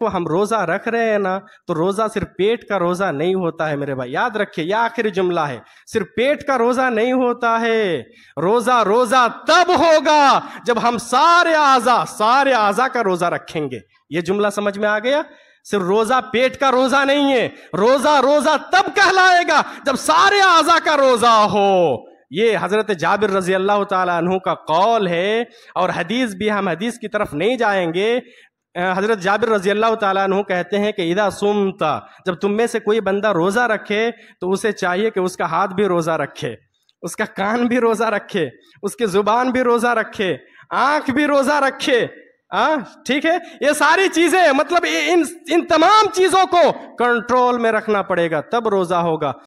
को हम रोज़ा रख रहे हैं ना तो रोज़ा सिर्फ पेट का रोज़ा नहीं होता है मेरे भाई याद रखिए यह आखिरी जुमला है सिर्फ पेट का रोज़ा नहीं होता है रोज़ा रोज़ा तब होगा जब हम सारे आज़ा सारे आज़ा का रोज़ा रखेंगे ये जुमला समझ में आ गया सिर्फ रोज़ा पेट का रोज़ा नहीं है रोज़ा रोज़ा तब कहलाएगा जब सारे आज़ा का रोज़ा हो ये हज़रत जाबिर रजी अल्लाह तु का कौल है और हदीस भी हम हदीस की तरफ नहीं जाएंगे हज़रत जाबिर रजी अल्लाह तु कहते हैं कि इदा सुमता जब तुम में से कोई बंदा रोज़ा रखे तो उसे चाहिए कि उसका हाथ भी रोज़ा रखे उसका कान भी रोज़ा रखे उसकी ज़ुबान भी रोज़ा रखे आँख भी रोज़ा रखे हाँ ठीक है ये सारी चीज़ें मतलब इन इन तमाम चीज़ों को कंट्रोल में रखना पड़ेगा तब रोज़ा होगा